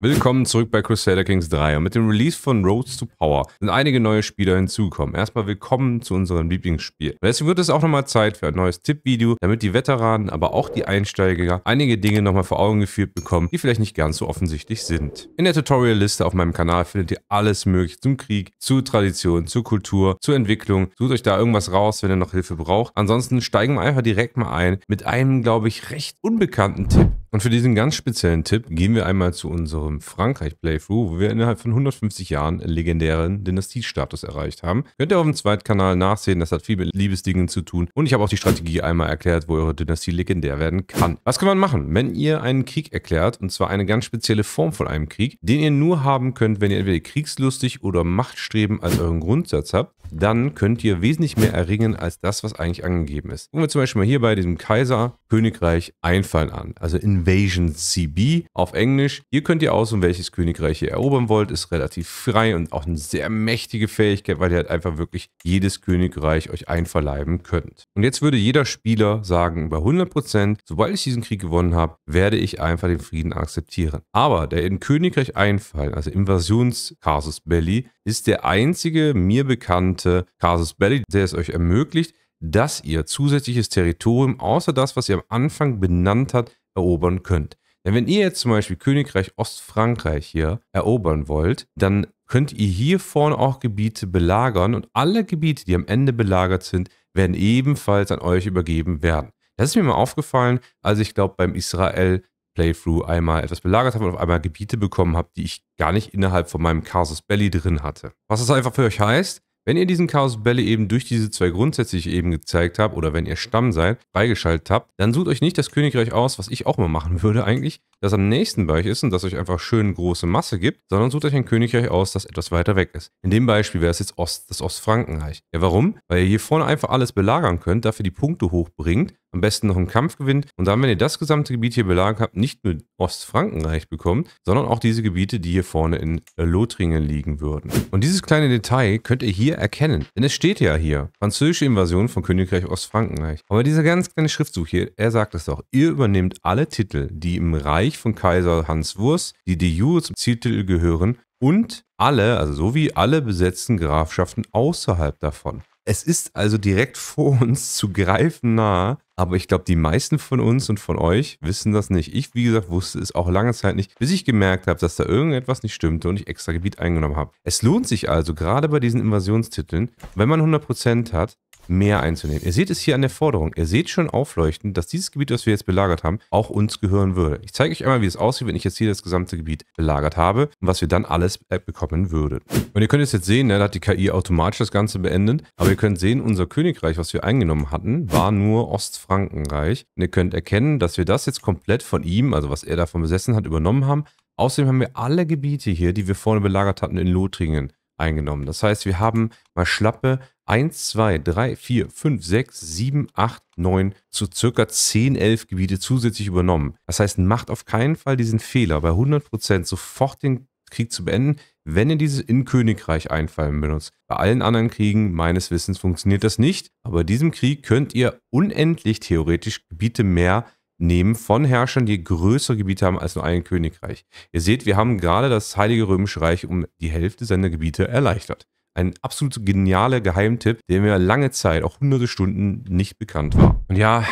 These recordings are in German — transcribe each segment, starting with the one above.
Willkommen zurück bei Crusader Kings 3 und mit dem Release von Roads to Power sind einige neue Spieler hinzugekommen. Erstmal willkommen zu unserem Lieblingsspiel. Und deswegen wird es auch nochmal Zeit für ein neues Tippvideo, damit die Veteranen, aber auch die Einsteiger einige Dinge nochmal vor Augen geführt bekommen, die vielleicht nicht ganz so offensichtlich sind. In der Tutorial-Liste auf meinem Kanal findet ihr alles mögliche zum Krieg, zu Tradition, zu Kultur, zur Entwicklung. Sucht euch da irgendwas raus, wenn ihr noch Hilfe braucht. Ansonsten steigen wir einfach direkt mal ein mit einem, glaube ich, recht unbekannten Tipp und für diesen ganz speziellen Tipp gehen wir einmal zu unserem Frankreich-Playthrough, wo wir innerhalb von 150 Jahren legendären Dynastiestatus erreicht haben. Könnt ihr auf dem Zweitkanal nachsehen, das hat viel mit Liebesdingen zu tun. Und ich habe auch die Strategie einmal erklärt, wo eure Dynastie legendär werden kann. Was kann man machen, wenn ihr einen Krieg erklärt, und zwar eine ganz spezielle Form von einem Krieg, den ihr nur haben könnt, wenn ihr entweder kriegslustig oder Machtstreben als euren Grundsatz habt, dann könnt ihr wesentlich mehr erringen als das, was eigentlich angegeben ist. Gucken wir zum Beispiel mal hier bei diesem Kaiser Königreich Einfallen an, also in Invasion CB auf Englisch. Hier könnt ihr aus, aussuchen, welches Königreich ihr erobern wollt. Ist relativ frei und auch eine sehr mächtige Fähigkeit, weil ihr halt einfach wirklich jedes Königreich euch einverleiben könnt. Und jetzt würde jeder Spieler sagen, bei 100%, sobald ich diesen Krieg gewonnen habe, werde ich einfach den Frieden akzeptieren. Aber der in Königreich Einfallen, also Invasions-Casus Belli, ist der einzige mir bekannte Casus Belli, der es euch ermöglicht, dass ihr zusätzliches Territorium, außer das, was ihr am Anfang benannt habt, erobern könnt. Denn wenn ihr jetzt zum Beispiel Königreich Ostfrankreich hier erobern wollt, dann könnt ihr hier vorne auch Gebiete belagern und alle Gebiete, die am Ende belagert sind, werden ebenfalls an euch übergeben werden. Das ist mir mal aufgefallen, als ich glaube beim Israel Playthrough einmal etwas belagert habe und auf einmal Gebiete bekommen habe, die ich gar nicht innerhalb von meinem Casus Belli drin hatte. Was das einfach für euch heißt, wenn ihr diesen Chaos Bälle eben durch diese zwei Grundsätze, die ich eben gezeigt habe, oder wenn ihr Stamm seid, beigeschaltet habt, dann sucht euch nicht das Königreich aus, was ich auch mal machen würde eigentlich, das am nächsten bei euch ist und das euch einfach schön große Masse gibt, sondern sucht euch ein Königreich aus, das etwas weiter weg ist. In dem Beispiel wäre es jetzt Ost, das Ostfrankenreich. Ja, warum? Weil ihr hier vorne einfach alles belagern könnt, dafür die Punkte hochbringt, am besten noch einen Kampf gewinnt und dann, wenn ihr das gesamte Gebiet hier belagert habt, nicht nur Ostfrankenreich bekommt, sondern auch diese Gebiete, die hier vorne in Lothringen liegen würden. Und dieses kleine Detail könnt ihr hier erkennen, denn es steht ja hier, französische Invasion von Königreich Ostfrankenreich. Aber dieser ganz kleine Schriftzug hier, er sagt es doch, ihr übernehmt alle Titel, die im Reich Reich von Kaiser Hans Wurst, die de jure zum Zieltitel gehören, und alle, also sowie alle besetzten Grafschaften außerhalb davon. Es ist also direkt vor uns zu greifen nah, aber ich glaube, die meisten von uns und von euch wissen das nicht. Ich, wie gesagt, wusste es auch lange Zeit nicht, bis ich gemerkt habe, dass da irgendetwas nicht stimmte und ich extra Gebiet eingenommen habe. Es lohnt sich also, gerade bei diesen Invasionstiteln, wenn man 100% hat, mehr einzunehmen. Ihr seht es hier an der Forderung. Ihr seht schon aufleuchten, dass dieses Gebiet, das wir jetzt belagert haben, auch uns gehören würde. Ich zeige euch einmal, wie es aussieht, wenn ich jetzt hier das gesamte Gebiet belagert habe und was wir dann alles bekommen würden. Und ihr könnt es jetzt sehen, ne, da hat die KI automatisch das Ganze beendet. Aber ihr könnt sehen, unser Königreich, was wir eingenommen hatten, war nur Ostfrankenreich. Und ihr könnt erkennen, dass wir das jetzt komplett von ihm, also was er davon besessen hat, übernommen haben. Außerdem haben wir alle Gebiete hier, die wir vorne belagert hatten, in Lothringen eingenommen. Das heißt, wir haben mal schlappe 1, 2, 3, 4, 5, 6, 7, 8, 9 zu circa 10, 11 Gebiete zusätzlich übernommen. Das heißt, macht auf keinen Fall diesen Fehler, bei 100% sofort den Krieg zu beenden, wenn ihr dieses in Königreich einfallen benutzt. Bei allen anderen Kriegen meines Wissens funktioniert das nicht, aber bei diesem Krieg könnt ihr unendlich theoretisch Gebiete mehr nehmen von Herrschern, die größere Gebiete haben als nur ein Königreich. Ihr seht, wir haben gerade das Heilige Römische Reich um die Hälfte seiner Gebiete erleichtert. Ein absolut genialer Geheimtipp, der mir lange Zeit, auch hunderte Stunden, nicht bekannt war. Und ja,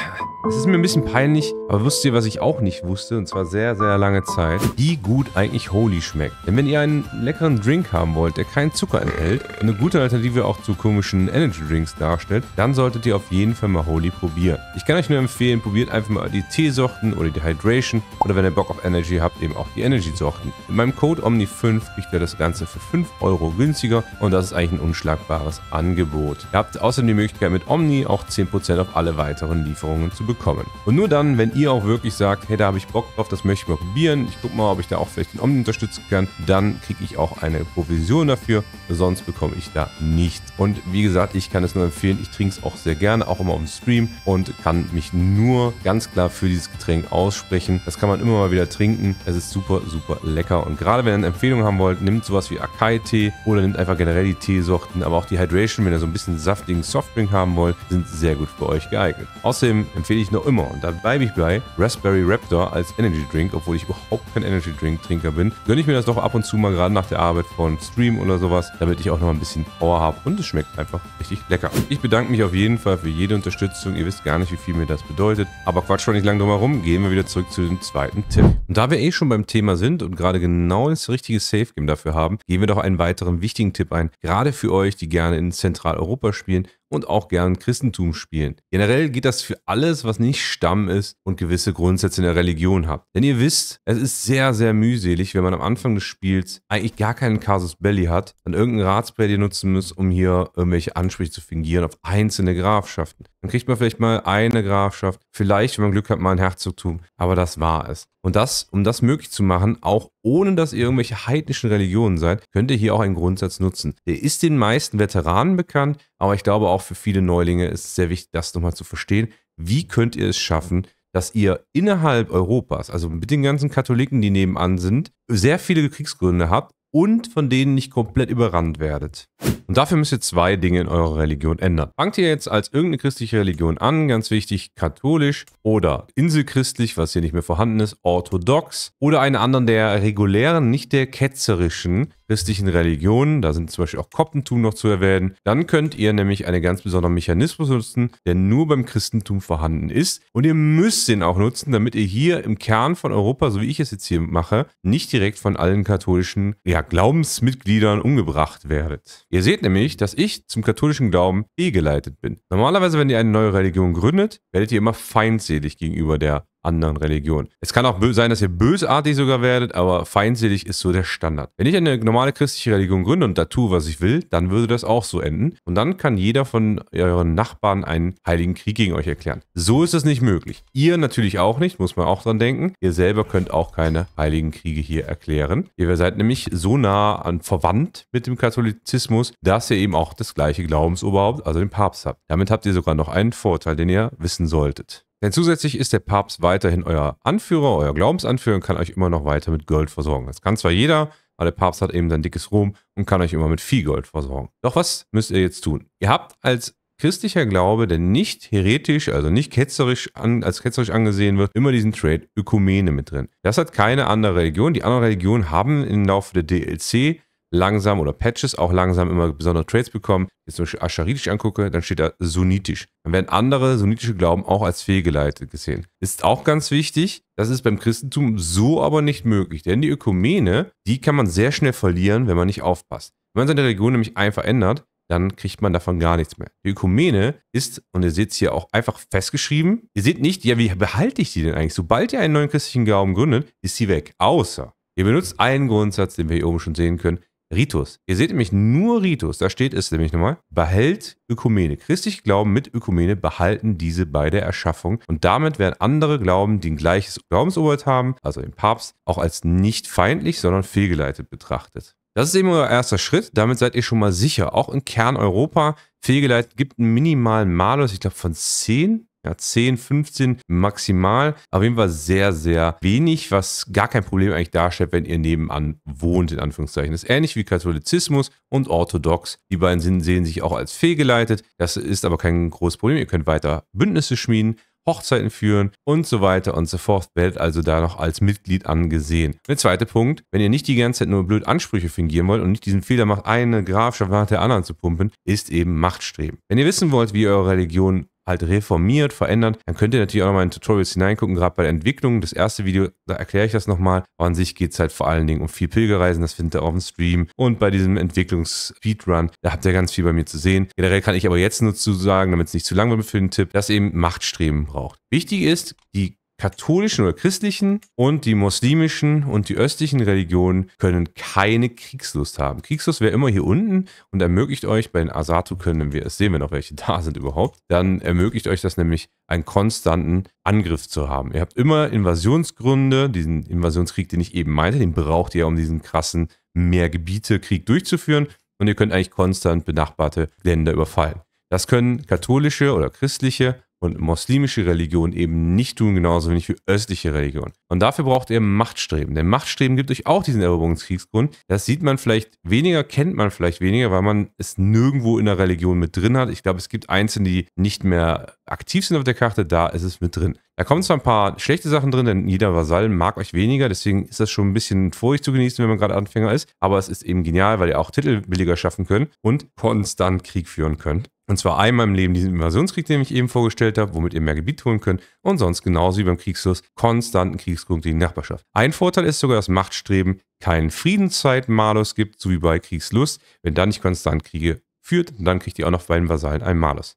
es ist mir ein bisschen peinlich, aber wusst ihr, was ich auch nicht wusste, und zwar sehr, sehr lange Zeit, wie gut eigentlich Holy schmeckt. Denn wenn ihr einen leckeren Drink haben wollt, der keinen Zucker enthält, eine gute Alternative auch zu komischen Energy Drinks darstellt, dann solltet ihr auf jeden Fall mal Holy probieren. Ich kann euch nur empfehlen, probiert einfach mal die Teesorten oder die Hydration oder wenn ihr Bock auf Energy habt, eben auch die Energy-Sorten. Mit meinem Code OMNI5 kriegt ihr das Ganze für 5 Euro günstiger und das ist eigentlich ein unschlagbares Angebot. Ihr habt außerdem die Möglichkeit mit Omni auch 10% auf alle weiteren Lieferungen zu bekommen. Und nur dann, wenn ihr auch wirklich sagt, hey, da habe ich Bock drauf, das möchte ich mal probieren, ich gucke mal, ob ich da auch vielleicht den Omni unterstützen kann, dann kriege ich auch eine Provision dafür, sonst bekomme ich da nichts. Und wie gesagt, ich kann es nur empfehlen, ich trinke es auch sehr gerne, auch immer im Stream und kann mich nur ganz klar für dieses Getränk aussprechen. Das kann man immer mal wieder trinken. Es ist super, super lecker. Und gerade wenn ihr eine Empfehlung haben wollt, nimmt sowas wie Akai-Tee oder nimmt einfach generell die Teesorten, aber auch die Hydration, wenn ihr so ein bisschen saftigen Softdrink haben wollt, sind sehr gut für euch geeignet. Außerdem empfehle ich noch immer, und da bleibe ich bei, Raspberry Raptor als Energy Drink, obwohl ich überhaupt kein Energy Drink Trinker bin, gönne ich mir das doch ab und zu mal gerade nach der Arbeit von Stream oder sowas, damit ich auch noch ein bisschen Power habe und es schmeckt einfach richtig lecker. Ich bedanke mich auf jeden Fall für jede Unterstützung. Ihr wisst gar nicht, wie viel mir das bedeutet. Aber quatsch doch nicht lange drum herum, gehen wir wieder zurück zu dem zweiten Tipp. Und da wir eh schon beim Thema sind und gerade genau das richtige Safe Game dafür haben, gehen wir doch einen weiteren wichtigen Tipp ein, gerade für euch, die gerne in Zentraleuropa spielen und auch gern Christentum spielen. Generell geht das für alles, was nicht Stamm ist und gewisse Grundsätze in der Religion hat. Denn ihr wisst, es ist sehr, sehr mühselig, wenn man am Anfang des Spiels eigentlich gar keinen Casus Belli hat, dann irgendeinen Ratsplay nutzen muss, um hier irgendwelche Ansprüche zu fingieren auf einzelne Grafschaften. Dann kriegt man vielleicht mal eine Grafschaft, vielleicht, wenn man Glück hat, mal ein Herzogtum, aber das war es. Und das, um das möglich zu machen, auch ohne dass ihr irgendwelche heidnischen Religionen seid, könnt ihr hier auch einen Grundsatz nutzen. Der ist den meisten Veteranen bekannt, aber ich glaube auch für viele Neulinge ist es sehr wichtig, das nochmal zu verstehen. Wie könnt ihr es schaffen, dass ihr innerhalb Europas, also mit den ganzen Katholiken, die nebenan sind, sehr viele Kriegsgründe habt und von denen nicht komplett überrannt werdet. Und dafür müsst ihr zwei Dinge in eurer Religion ändern. Fangt ihr jetzt als irgendeine christliche Religion an, ganz wichtig, katholisch oder inselchristlich, was hier nicht mehr vorhanden ist, orthodox oder einen anderen der regulären, nicht der ketzerischen, christlichen Religionen, da sind zum Beispiel auch Koptentum noch zu erwähnen, dann könnt ihr nämlich einen ganz besonderen Mechanismus nutzen, der nur beim Christentum vorhanden ist. Und ihr müsst den auch nutzen, damit ihr hier im Kern von Europa, so wie ich es jetzt hier mache, nicht direkt von allen katholischen ja, Glaubensmitgliedern umgebracht werdet. Ihr seht nämlich, dass ich zum katholischen Glauben eh geleitet bin. Normalerweise, wenn ihr eine neue Religion gründet, werdet ihr immer feindselig gegenüber der anderen Religion. Es kann auch sein, dass ihr bösartig sogar werdet, aber feindselig ist so der Standard. Wenn ich eine normale christliche Religion gründe und da tue, was ich will, dann würde das auch so enden. Und dann kann jeder von euren Nachbarn einen heiligen Krieg gegen euch erklären. So ist es nicht möglich. Ihr natürlich auch nicht, muss man auch dran denken. Ihr selber könnt auch keine heiligen Kriege hier erklären. Ihr seid nämlich so nah an verwandt mit dem Katholizismus, dass ihr eben auch das gleiche Glaubensoberhaupt, also den Papst habt. Damit habt ihr sogar noch einen Vorteil, den ihr wissen solltet. Denn zusätzlich ist der Papst weiterhin euer Anführer, euer Glaubensanführer und kann euch immer noch weiter mit Gold versorgen. Das kann zwar jeder, aber der Papst hat eben sein dickes Ruhm und kann euch immer mit viel Gold versorgen. Doch was müsst ihr jetzt tun? Ihr habt als christlicher Glaube, der nicht heretisch, also nicht ketzerisch an, als ketzerisch angesehen wird, immer diesen Trade Ökumene mit drin. Das hat keine andere Religion. Die anderen Religionen haben im Laufe der DLC langsam oder Patches auch langsam immer besondere Trades bekommen, Wenn ich zum Beispiel Ascharitisch angucke, dann steht da Sunnitisch. Dann werden andere sunnitische Glauben auch als fehlgeleitet gesehen. Ist auch ganz wichtig, das ist beim Christentum so aber nicht möglich, denn die Ökumene, die kann man sehr schnell verlieren, wenn man nicht aufpasst. Wenn man seine Religion nämlich einfach ändert, dann kriegt man davon gar nichts mehr. Die Ökumene ist, und ihr seht es hier auch einfach festgeschrieben, ihr seht nicht, ja, wie behalte ich die denn eigentlich? Sobald ihr einen neuen christlichen Glauben gründet, ist sie weg. Außer ihr benutzt einen Grundsatz, den wir hier oben schon sehen können, Ritus. Ihr seht nämlich nur Ritus, da steht es nämlich nochmal, behält Ökumene. Christlich Glauben mit Ökumene behalten diese bei der Erschaffung und damit werden andere Glauben, die ein gleiches Glaubensoberhaupt haben, also den Papst, auch als nicht feindlich, sondern fehlgeleitet betrachtet. Das ist eben euer erster Schritt, damit seid ihr schon mal sicher. Auch in Kerneuropa, fehlgeleitet gibt einen minimalen Malus, ich glaube von 10 ja, 10, 15 maximal. Auf jeden Fall sehr, sehr wenig, was gar kein Problem eigentlich darstellt, wenn ihr nebenan wohnt, in Anführungszeichen. Das ist ähnlich wie Katholizismus und Orthodox. Die beiden sind, sehen sich auch als fehlgeleitet. Das ist aber kein großes Problem. Ihr könnt weiter Bündnisse schmieden. Hochzeiten führen und so weiter und so fort. Werdet also da noch als Mitglied angesehen. Der zweite Punkt, wenn ihr nicht die ganze Zeit nur blöd Ansprüche fingieren wollt und nicht diesen Fehler macht, eine Grafschaft nach der anderen zu pumpen, ist eben Machtstreben. Wenn ihr wissen wollt, wie eure Religion halt reformiert, verändert, dann könnt ihr natürlich auch nochmal in Tutorials hineingucken, gerade bei der Entwicklung. Das erste Video, da erkläre ich das nochmal. Aber an sich geht es halt vor allen Dingen um viel Pilgerreisen, das findet ihr auf dem Stream. Und bei diesem Entwicklungs-Speedrun, da habt ihr ganz viel bei mir zu sehen. Generell kann ich aber jetzt nur zu sagen, damit es nicht zu lang wird für den Tipp, dass eben Machtstreben braucht. Wichtig ist, die katholischen oder christlichen und die muslimischen und die östlichen Religionen können keine Kriegslust haben. Kriegslust wäre immer hier unten und ermöglicht euch, bei den Asatu können wir, es sehen wenn noch, welche da sind überhaupt, dann ermöglicht euch das nämlich, einen konstanten Angriff zu haben. Ihr habt immer Invasionsgründe, diesen Invasionskrieg, den ich eben meinte, den braucht ihr, ja, um diesen krassen Mehrgebiete-Krieg durchzuführen und ihr könnt eigentlich konstant benachbarte Länder überfallen. Das können katholische oder christliche und muslimische Religion eben nicht tun, genauso wenig wie östliche Religion. Und dafür braucht ihr Machtstreben. Denn Machtstreben gibt euch auch diesen Eroberungskriegsgrund. Das sieht man vielleicht weniger, kennt man vielleicht weniger, weil man es nirgendwo in der Religion mit drin hat. Ich glaube, es gibt einzelne, die nicht mehr aktiv sind auf der Karte, da ist es mit drin. Da kommen zwar ein paar schlechte Sachen drin, denn jeder Vasall mag euch weniger, deswegen ist das schon ein bisschen Furcht zu genießen, wenn man gerade Anfänger ist, aber es ist eben genial, weil ihr auch Titel billiger schaffen könnt und konstant Krieg führen könnt. Und zwar einmal im Leben diesen Invasionskrieg, den ich eben vorgestellt habe, womit ihr mehr Gebiet holen könnt und sonst genauso wie beim Kriegslust konstanten Kriegsgrund gegen die Nachbarschaft. Ein Vorteil ist sogar, dass Machtstreben keinen Friedenszeitmalus gibt, so wie bei Kriegslust. Wenn da nicht konstant Kriege führt, dann kriegt ihr auch noch bei den Vasallen einen Malus.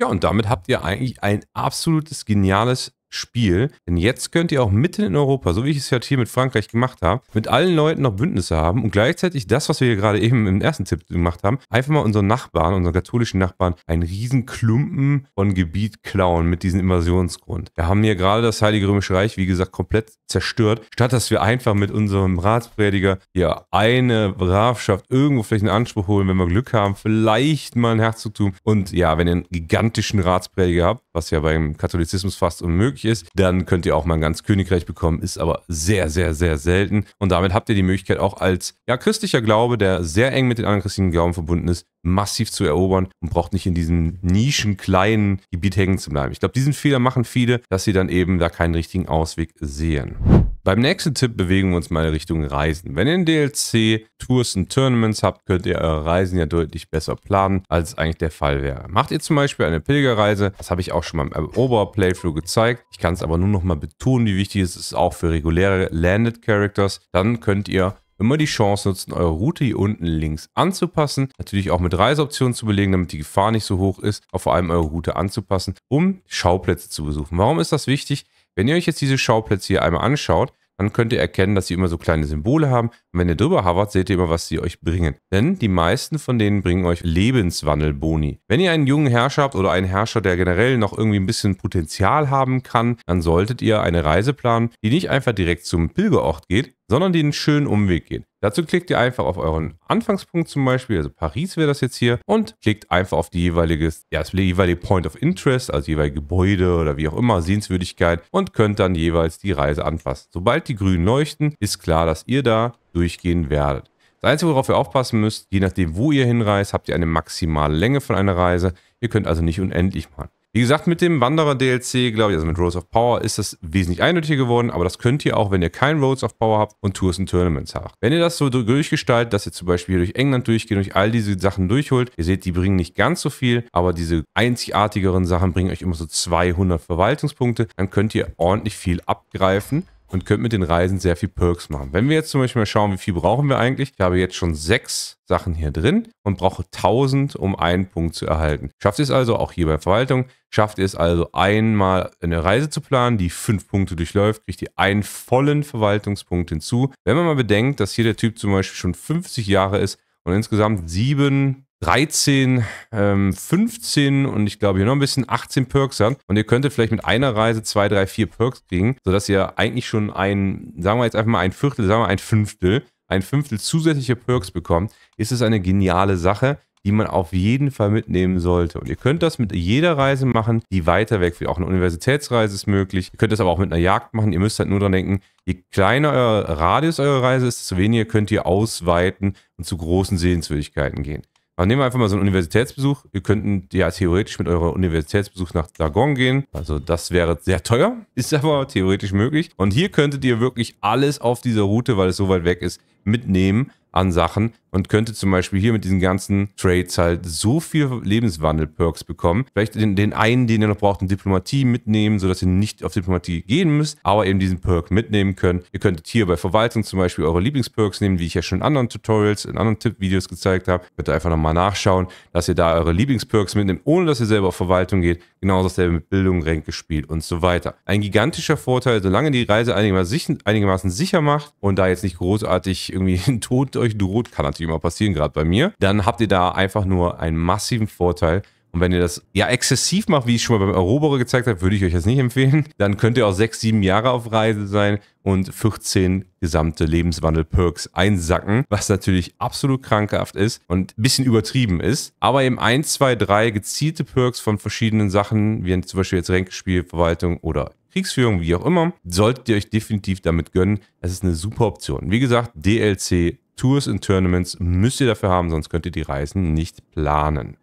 Ja, und damit habt ihr eigentlich ein absolutes geniales Spiel. Denn jetzt könnt ihr auch mitten in Europa, so wie ich es ja halt hier mit Frankreich gemacht habe, mit allen Leuten noch Bündnisse haben und gleichzeitig das, was wir hier gerade eben im ersten Tipp gemacht haben, einfach mal unseren Nachbarn, unseren katholischen Nachbarn, einen riesen Klumpen von Gebiet klauen mit diesem Invasionsgrund. Wir haben hier gerade das Heilige Römische Reich, wie gesagt, komplett zerstört, statt dass wir einfach mit unserem Ratsprediger hier eine Grafschaft irgendwo vielleicht in Anspruch holen, wenn wir Glück haben, vielleicht mal ein Herzogtum. Und ja, wenn ihr einen gigantischen Ratsprediger habt, was ja beim Katholizismus fast unmöglich möglich ist, dann könnt ihr auch mal ein ganz Königreich bekommen, ist aber sehr, sehr, sehr selten. Und damit habt ihr die Möglichkeit auch als ja, christlicher Glaube, der sehr eng mit den anderen christlichen Glauben verbunden ist, massiv zu erobern und braucht nicht in diesem nischen kleinen Gebiet hängen zu bleiben. Ich glaube, diesen Fehler machen viele, dass sie dann eben da keinen richtigen Ausweg sehen. Beim nächsten Tipp bewegen wir uns mal in Richtung Reisen. Wenn ihr in DLC Tours und Tournaments habt, könnt ihr eure Reisen ja deutlich besser planen, als es eigentlich der Fall wäre. Macht ihr zum Beispiel eine Pilgerreise, das habe ich auch schon mal im Eroberer-Playthrough gezeigt, ich kann es aber nur noch mal betonen, wie wichtig es ist, auch für reguläre Landed Characters, dann könnt ihr immer die Chance nutzen, eure Route hier unten links anzupassen. Natürlich auch mit Reiseoptionen zu belegen, damit die Gefahr nicht so hoch ist, aber vor allem eure Route anzupassen, um Schauplätze zu besuchen. Warum ist das wichtig? Wenn ihr euch jetzt diese Schauplätze hier einmal anschaut, dann könnt ihr erkennen, dass sie immer so kleine Symbole haben. Und wenn ihr drüber hovert, seht ihr immer, was sie euch bringen. Denn die meisten von denen bringen euch Lebenswandelboni. Wenn ihr einen jungen Herrscher habt oder einen Herrscher, der generell noch irgendwie ein bisschen Potenzial haben kann, dann solltet ihr eine Reise planen, die nicht einfach direkt zum Pilgerort geht, sondern den schönen Umweg gehen. Dazu klickt ihr einfach auf euren Anfangspunkt zum Beispiel, also Paris wäre das jetzt hier, und klickt einfach auf die jeweilige, ja, das jeweilige Point of Interest, also jeweilige Gebäude oder wie auch immer, Sehenswürdigkeit und könnt dann jeweils die Reise anfassen. Sobald die grünen leuchten, ist klar, dass ihr da durchgehen werdet. Das Einzige, worauf ihr aufpassen müsst, je nachdem, wo ihr hinreist, habt ihr eine maximale Länge von einer Reise. Ihr könnt also nicht unendlich machen. Wie gesagt, mit dem Wanderer-DLC, glaube ich, also mit Roads of Power, ist das wesentlich eindeutiger geworden, aber das könnt ihr auch, wenn ihr kein Roads of Power habt und Tours und Tournaments habt. Wenn ihr das so durchgestaltet, dass ihr zum Beispiel hier durch England durchgeht, durch all diese Sachen durchholt, ihr seht, die bringen nicht ganz so viel, aber diese einzigartigeren Sachen bringen euch immer so 200 Verwaltungspunkte, dann könnt ihr ordentlich viel abgreifen und könnt mit den Reisen sehr viel Perks machen. Wenn wir jetzt zum Beispiel mal schauen, wie viel brauchen wir eigentlich. Ich habe jetzt schon sechs Sachen hier drin und brauche 1000, um einen Punkt zu erhalten. Schafft ihr es also, auch hier bei Verwaltung, schafft ihr es also einmal eine Reise zu planen, die fünf Punkte durchläuft, kriegt ihr einen vollen Verwaltungspunkt hinzu. Wenn man mal bedenkt, dass hier der Typ zum Beispiel schon 50 Jahre ist und insgesamt sieben 13, ähm, 15 und ich glaube hier noch ein bisschen 18 Perks hat. Und ihr könntet vielleicht mit einer Reise zwei, drei, vier Perks kriegen, sodass ihr eigentlich schon ein, sagen wir jetzt einfach mal ein Viertel, sagen wir ein Fünftel, ein Fünftel zusätzliche Perks bekommt. Ist es eine geniale Sache die man auf jeden Fall mitnehmen sollte. Und ihr könnt das mit jeder Reise machen, die weiter weg wird. Auch eine Universitätsreise ist möglich. Ihr könnt das aber auch mit einer Jagd machen. Ihr müsst halt nur dran denken, je kleiner euer Radius eurer Reise ist, desto weniger könnt ihr ausweiten und zu großen Sehenswürdigkeiten gehen. Aber nehmen wir einfach mal so einen Universitätsbesuch. Ihr könnten ja theoretisch mit eurer Universitätsbesuch nach Dragon gehen. Also das wäre sehr teuer, ist aber theoretisch möglich. Und hier könntet ihr wirklich alles auf dieser Route, weil es so weit weg ist, mitnehmen an Sachen und könnte zum Beispiel hier mit diesen ganzen Trades halt so viel Lebenswandel-Perks bekommen. Vielleicht den, den, einen, den ihr noch braucht, in Diplomatie mitnehmen, sodass ihr nicht auf Diplomatie gehen müsst, aber eben diesen Perk mitnehmen könnt. Ihr könntet hier bei Verwaltung zum Beispiel eure Lieblingsperks nehmen, wie ich ja schon in anderen Tutorials, in anderen Tipp-Videos gezeigt habe. Könnt ihr einfach nochmal nachschauen, dass ihr da eure Lieblingsperks mitnehmt, ohne dass ihr selber auf Verwaltung geht. Genauso dasselbe mit Bildung, Ränke, Ränkespiel und so weiter. Ein gigantischer Vorteil, solange die Reise einigermaßen, einigermaßen sicher macht und da jetzt nicht großartig irgendwie ein Tod euch euch droht, kann natürlich immer passieren, gerade bei mir, dann habt ihr da einfach nur einen massiven Vorteil. Und wenn ihr das ja exzessiv macht, wie ich schon mal beim Eurobore gezeigt habe, würde ich euch das nicht empfehlen. Dann könnt ihr auch sechs, sieben Jahre auf Reise sein und 14 gesamte Lebenswandel-Perks einsacken, was natürlich absolut krankhaft ist und ein bisschen übertrieben ist. Aber eben 1, 2, 3 gezielte Perks von verschiedenen Sachen, wie zum Beispiel jetzt Ränkespiel, Verwaltung oder Kriegsführung, wie auch immer, solltet ihr euch definitiv damit gönnen. Es ist eine super Option. Wie gesagt, DLC Tours und Tournaments müsst ihr dafür haben, sonst könnt ihr die Reisen nicht planen.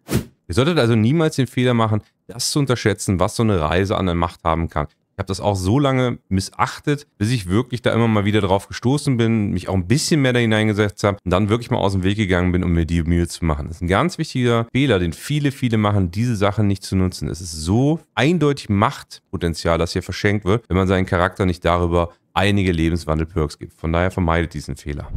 Ihr solltet also niemals den Fehler machen, das zu unterschätzen, was so eine Reise an der Macht haben kann. Ich habe das auch so lange missachtet, bis ich wirklich da immer mal wieder drauf gestoßen bin, mich auch ein bisschen mehr da hineingesetzt habe und dann wirklich mal aus dem Weg gegangen bin, um mir die Mühe zu machen. Das ist ein ganz wichtiger Fehler, den viele, viele machen, diese Sachen nicht zu nutzen. Es ist so eindeutig Machtpotenzial, das hier verschenkt wird, wenn man seinen Charakter nicht darüber einige Lebenswandel-Perks gibt. Von daher vermeidet diesen Fehler.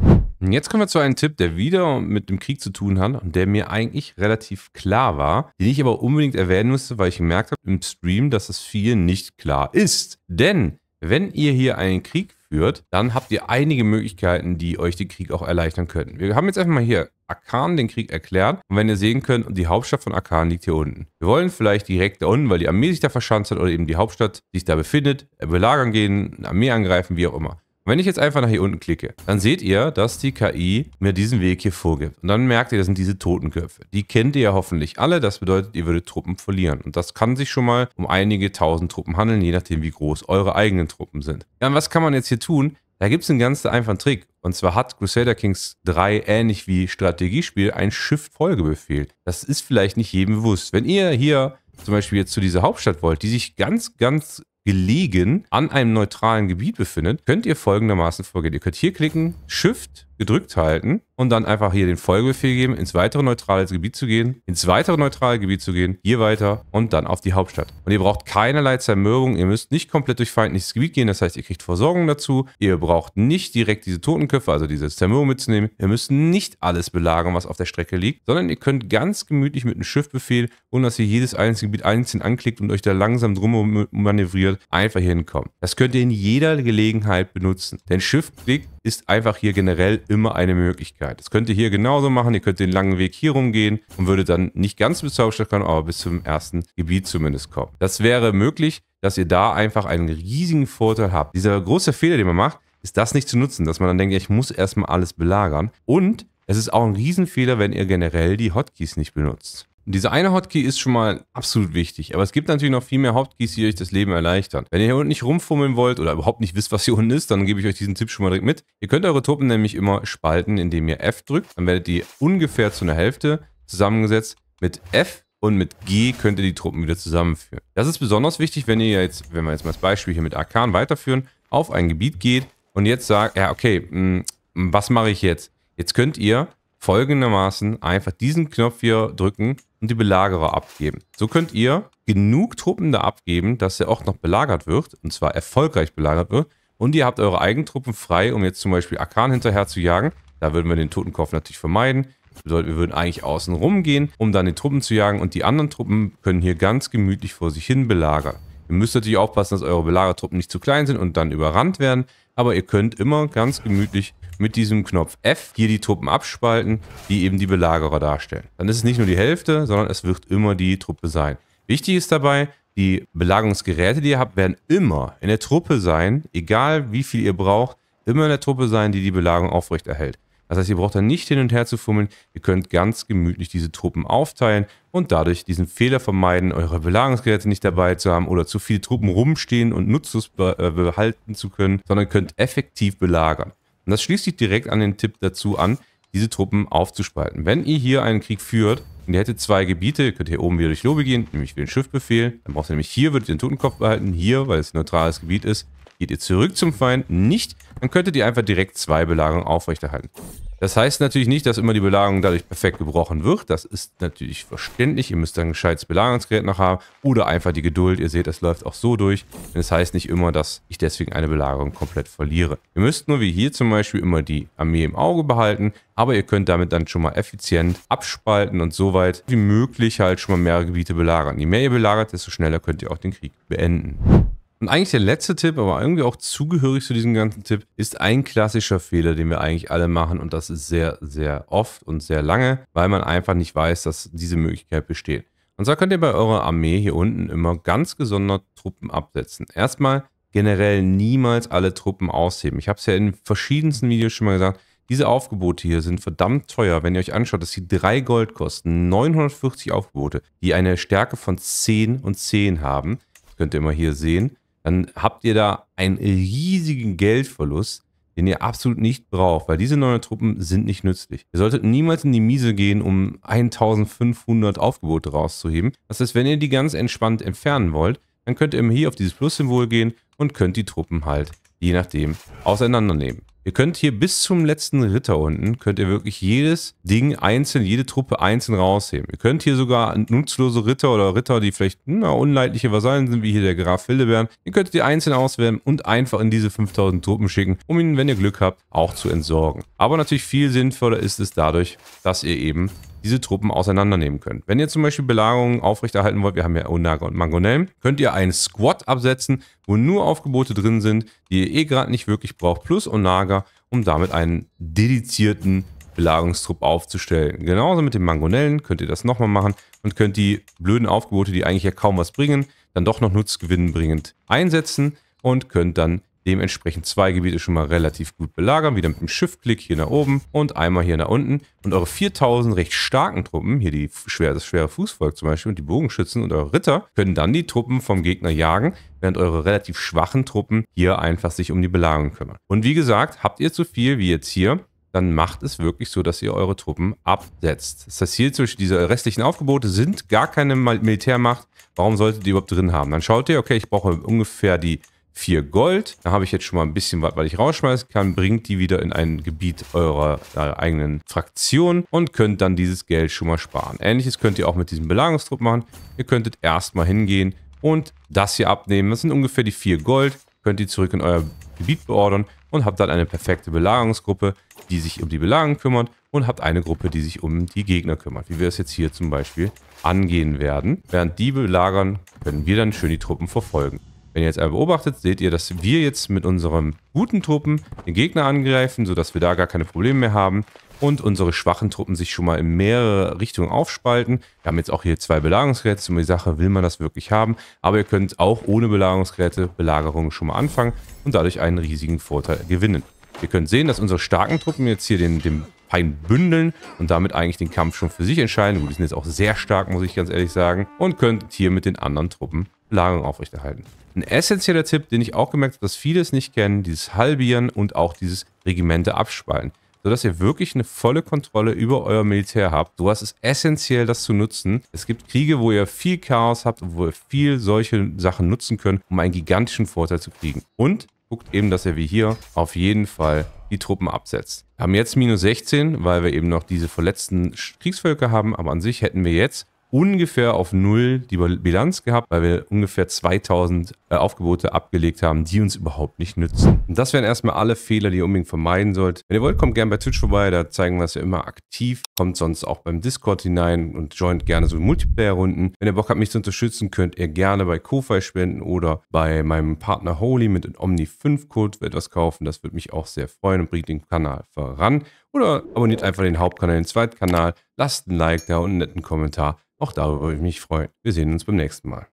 Und jetzt kommen wir zu einem Tipp, der wieder mit dem Krieg zu tun hat und der mir eigentlich relativ klar war, den ich aber unbedingt erwähnen musste, weil ich gemerkt habe im Stream, dass es viel nicht klar ist. Denn wenn ihr hier einen Krieg führt, dann habt ihr einige Möglichkeiten, die euch den Krieg auch erleichtern könnten. Wir haben jetzt einfach mal hier Akan den Krieg erklärt. Und wenn ihr sehen könnt, die Hauptstadt von Akan liegt hier unten. Wir wollen vielleicht direkt da unten, weil die Armee sich da verschanzt hat oder eben die Hauptstadt sich da befindet, belagern gehen, eine Armee angreifen, wie auch immer wenn ich jetzt einfach nach hier unten klicke, dann seht ihr, dass die KI mir diesen Weg hier vorgibt. Und dann merkt ihr, das sind diese Totenköpfe. Die kennt ihr ja hoffentlich alle. Das bedeutet, ihr würdet Truppen verlieren. Und das kann sich schon mal um einige tausend Truppen handeln, je nachdem, wie groß eure eigenen Truppen sind. Ja, und was kann man jetzt hier tun? Da gibt es einen ganz einfachen Trick. Und zwar hat Crusader Kings 3 ähnlich wie Strategiespiel ein Shift-Folgebefehl. Das ist vielleicht nicht jedem bewusst. Wenn ihr hier zum Beispiel jetzt zu dieser Hauptstadt wollt, die sich ganz, ganz gelegen an einem neutralen Gebiet befindet, könnt ihr folgendermaßen vorgehen. Ihr könnt hier klicken, Shift gedrückt halten und dann einfach hier den Folgebefehl geben, ins weitere neutrale Gebiet zu gehen, ins weitere neutrale Gebiet zu gehen, hier weiter und dann auf die Hauptstadt. Und ihr braucht keinerlei Zermürbung, ihr müsst nicht komplett durch feindliches Gebiet gehen, das heißt, ihr kriegt Versorgung dazu, ihr braucht nicht direkt diese Totenköpfe, also diese Zermürbung mitzunehmen, ihr müsst nicht alles belagern, was auf der Strecke liegt, sondern ihr könnt ganz gemütlich mit einem Schiffbefehl, ohne dass ihr jedes einzelne Gebiet einzeln anklickt und euch da langsam drum manövriert, einfach hier hinkommen. Das könnt ihr in jeder Gelegenheit benutzen, denn Schiffklick ist einfach hier generell immer eine Möglichkeit. Möglichkeit. Das könnt ihr hier genauso machen. Ihr könnt den langen Weg hier rumgehen und würdet dann nicht ganz bis zur Hauptstadt kommen, aber bis zum ersten Gebiet zumindest kommen. Das wäre möglich, dass ihr da einfach einen riesigen Vorteil habt. Dieser große Fehler, den man macht, ist das nicht zu nutzen, dass man dann denkt, ich muss erstmal alles belagern. Und es ist auch ein Riesenfehler, wenn ihr generell die Hotkeys nicht benutzt. Und Diese eine Hotkey ist schon mal absolut wichtig, aber es gibt natürlich noch viel mehr Hotkeys, die euch das Leben erleichtern. Wenn ihr hier unten nicht rumfummeln wollt oder überhaupt nicht wisst, was hier unten ist, dann gebe ich euch diesen Tipp schon mal direkt mit. Ihr könnt eure Truppen nämlich immer spalten, indem ihr F drückt. Dann werdet ihr ungefähr zu einer Hälfte zusammengesetzt. Mit F und mit G könnt ihr die Truppen wieder zusammenführen. Das ist besonders wichtig, wenn ihr jetzt, wenn wir jetzt mal das Beispiel hier mit Arkan weiterführen, auf ein Gebiet geht und jetzt sagt, ja okay, mm, was mache ich jetzt? Jetzt könnt ihr folgendermaßen einfach diesen Knopf hier drücken und die Belagerer abgeben. So könnt ihr genug Truppen da abgeben, dass der Ort noch belagert wird, und zwar erfolgreich belagert wird. Und ihr habt eure eigenen Truppen frei, um jetzt zum Beispiel Akan hinterher zu jagen. Da würden wir den Totenkopf natürlich vermeiden. wir würden eigentlich außen gehen, um dann die Truppen zu jagen. Und die anderen Truppen können hier ganz gemütlich vor sich hin belagern. Ihr müsst natürlich aufpassen, dass eure Belagertruppen nicht zu klein sind und dann überrannt werden. Aber ihr könnt immer ganz gemütlich mit diesem Knopf F hier die Truppen abspalten, die eben die Belagerer darstellen. Dann ist es nicht nur die Hälfte, sondern es wird immer die Truppe sein. Wichtig ist dabei, die Belagerungsgeräte, die ihr habt, werden immer in der Truppe sein, egal wie viel ihr braucht, immer in der Truppe sein, die die Belagerung aufrechterhält. Das heißt, ihr braucht dann nicht hin und her zu fummeln. Ihr könnt ganz gemütlich diese Truppen aufteilen und dadurch diesen Fehler vermeiden, eure Belagerungsgeräte nicht dabei zu haben oder zu viele Truppen rumstehen und nutzlos behalten zu können, sondern könnt effektiv belagern. Und das schließt sich direkt an den Tipp dazu an, diese Truppen aufzuspalten. Wenn ihr hier einen Krieg führt und ihr hättet zwei Gebiete, ihr könnt hier oben wieder durch Lobby gehen, nämlich wie den Schiffbefehl. Dann braucht ihr nämlich hier, würdet ihr den Totenkopf behalten, hier, weil es ein neutrales Gebiet ist, geht ihr zurück zum Feind, nicht, dann könntet ihr einfach direkt zwei Belagerungen aufrechterhalten. Das heißt natürlich nicht, dass immer die Belagerung dadurch perfekt gebrochen wird. Das ist natürlich verständlich. Ihr müsst dann ein gescheites Belagerungsgerät noch haben oder einfach die Geduld. Ihr seht, das läuft auch so durch. Und das heißt nicht immer, dass ich deswegen eine Belagerung komplett verliere. Ihr müsst nur wie hier zum Beispiel immer die Armee im Auge behalten, aber ihr könnt damit dann schon mal effizient abspalten und so weit wie möglich halt schon mal mehrere Gebiete belagern. Je mehr ihr belagert, desto schneller könnt ihr auch den Krieg beenden. Und eigentlich der letzte Tipp, aber irgendwie auch zugehörig zu diesem ganzen Tipp, ist ein klassischer Fehler, den wir eigentlich alle machen und das ist sehr, sehr oft und sehr lange, weil man einfach nicht weiß, dass diese Möglichkeit besteht. Und zwar könnt ihr bei eurer Armee hier unten immer ganz gesondert Truppen absetzen. Erstmal generell niemals alle Truppen ausheben. Ich habe es ja in verschiedensten Videos schon mal gesagt, diese Aufgebote hier sind verdammt teuer. Wenn ihr euch anschaut, dass die drei Gold kosten, 940 Aufgebote, die eine Stärke von 10 und 10 haben, das könnt ihr immer hier sehen, dann habt ihr da einen riesigen Geldverlust, den ihr absolut nicht braucht, weil diese neuen Truppen sind nicht nützlich. Ihr solltet niemals in die Miese gehen, um 1500 Aufgebote rauszuheben. Das heißt, wenn ihr die ganz entspannt entfernen wollt, dann könnt ihr immer hier auf dieses Plus-Symbol gehen und könnt die Truppen halt je nachdem auseinandernehmen. Ihr könnt hier bis zum letzten Ritter unten, könnt ihr wirklich jedes Ding einzeln, jede Truppe einzeln rausheben. Ihr könnt hier sogar nutzlose Ritter oder Ritter, die vielleicht na, unleidliche Vasallen sind, wie hier der Graf Hildebern, ihr könntet die einzeln auswählen und einfach in diese 5000 Truppen schicken, um ihn, wenn ihr Glück habt, auch zu entsorgen. Aber natürlich viel sinnvoller ist es dadurch, dass ihr eben diese Truppen auseinandernehmen könnt. Wenn ihr zum Beispiel Belagerungen aufrechterhalten wollt, wir haben ja Onaga und Mangonel, könnt ihr einen Squad absetzen, wo nur Aufgebote drin sind, die ihr eh gerade nicht wirklich braucht, plus Onaga, um damit einen dedizierten Belagerungstrupp aufzustellen. Genauso mit den Mangonellen könnt ihr das nochmal machen und könnt die blöden Aufgebote, die eigentlich ja kaum was bringen, dann doch noch nutzgewinnbringend einsetzen und könnt dann Dementsprechend zwei Gebiete schon mal relativ gut belagern. Wieder mit dem Shift-Klick hier nach oben und einmal hier nach unten. Und eure 4000 recht starken Truppen, hier die schwer, das schwere Fußvolk zum Beispiel und die Bogenschützen und eure Ritter, können dann die Truppen vom Gegner jagen, während eure relativ schwachen Truppen hier einfach sich um die Belagerung kümmern. Und wie gesagt, habt ihr zu viel wie jetzt hier, dann macht es wirklich so, dass ihr eure Truppen absetzt. Das heißt, hier zwischen diese restlichen Aufgebote sind gar keine Militärmacht. Warum solltet ihr überhaupt drin haben? Dann schaut ihr, okay, ich brauche ungefähr die 4 Gold. Da habe ich jetzt schon mal ein bisschen was, was ich rausschmeißen kann. Bringt die wieder in ein Gebiet eurer äh, eigenen Fraktion und könnt dann dieses Geld schon mal sparen. Ähnliches könnt ihr auch mit diesem Belagerungstrupp machen. Ihr könntet erstmal hingehen und das hier abnehmen. Das sind ungefähr die 4 Gold. Könnt ihr zurück in euer Gebiet beordern und habt dann eine perfekte Belagerungsgruppe, die sich um die Belagerung kümmert und habt eine Gruppe, die sich um die Gegner kümmert, wie wir es jetzt hier zum Beispiel angehen werden. Während die belagern, können wir dann schön die Truppen verfolgen. Wenn ihr jetzt einmal beobachtet, seht ihr, dass wir jetzt mit unseren guten Truppen den Gegner angreifen, sodass wir da gar keine Probleme mehr haben und unsere schwachen Truppen sich schon mal in mehrere Richtungen aufspalten. Wir haben jetzt auch hier zwei Belagerungsgeräte, um die Sache will man das wirklich haben, aber ihr könnt auch ohne Belagerungsgeräte Belagerungen schon mal anfangen und dadurch einen riesigen Vorteil gewinnen. Ihr könnt sehen, dass unsere starken Truppen jetzt hier den, den Feind bündeln und damit eigentlich den Kampf schon für sich entscheiden. Gut, die sind jetzt auch sehr stark, muss ich ganz ehrlich sagen, und könnt hier mit den anderen Truppen Belagerung aufrechterhalten. Ein essentieller Tipp, den ich auch gemerkt habe, dass viele es nicht kennen, dieses Halbieren und auch dieses Regimente abspalten sodass ihr wirklich eine volle Kontrolle über euer Militär habt. Sowas ist essentiell, das zu nutzen. Es gibt Kriege, wo ihr viel Chaos habt und wo ihr viel solche Sachen nutzen könnt, um einen gigantischen Vorteil zu kriegen. Und guckt eben, dass ihr wie hier auf jeden Fall die Truppen absetzt. Wir haben jetzt minus 16, weil wir eben noch diese verletzten Kriegsvölker haben, aber an sich hätten wir jetzt ungefähr auf null die Bilanz gehabt, weil wir ungefähr 2000 äh, Aufgebote abgelegt haben, die uns überhaupt nicht nützen. Und das wären erstmal alle Fehler, die ihr unbedingt vermeiden sollt. Wenn ihr wollt, kommt gerne bei Twitch vorbei, da zeigen wir es ja immer aktiv. Kommt sonst auch beim Discord hinein und joint gerne so Multiplayer-Runden. Wenn ihr Bock habt, mich zu unterstützen, könnt ihr gerne bei Ko-Fi spenden oder bei meinem Partner Holy mit Omni5-Code etwas kaufen. Das würde mich auch sehr freuen und bringt den Kanal voran. Oder abonniert einfach den Hauptkanal, den Zweitkanal. Lasst ein Like da und einen netten Kommentar. Auch darüber würde ich mich freuen. Wir sehen uns beim nächsten Mal.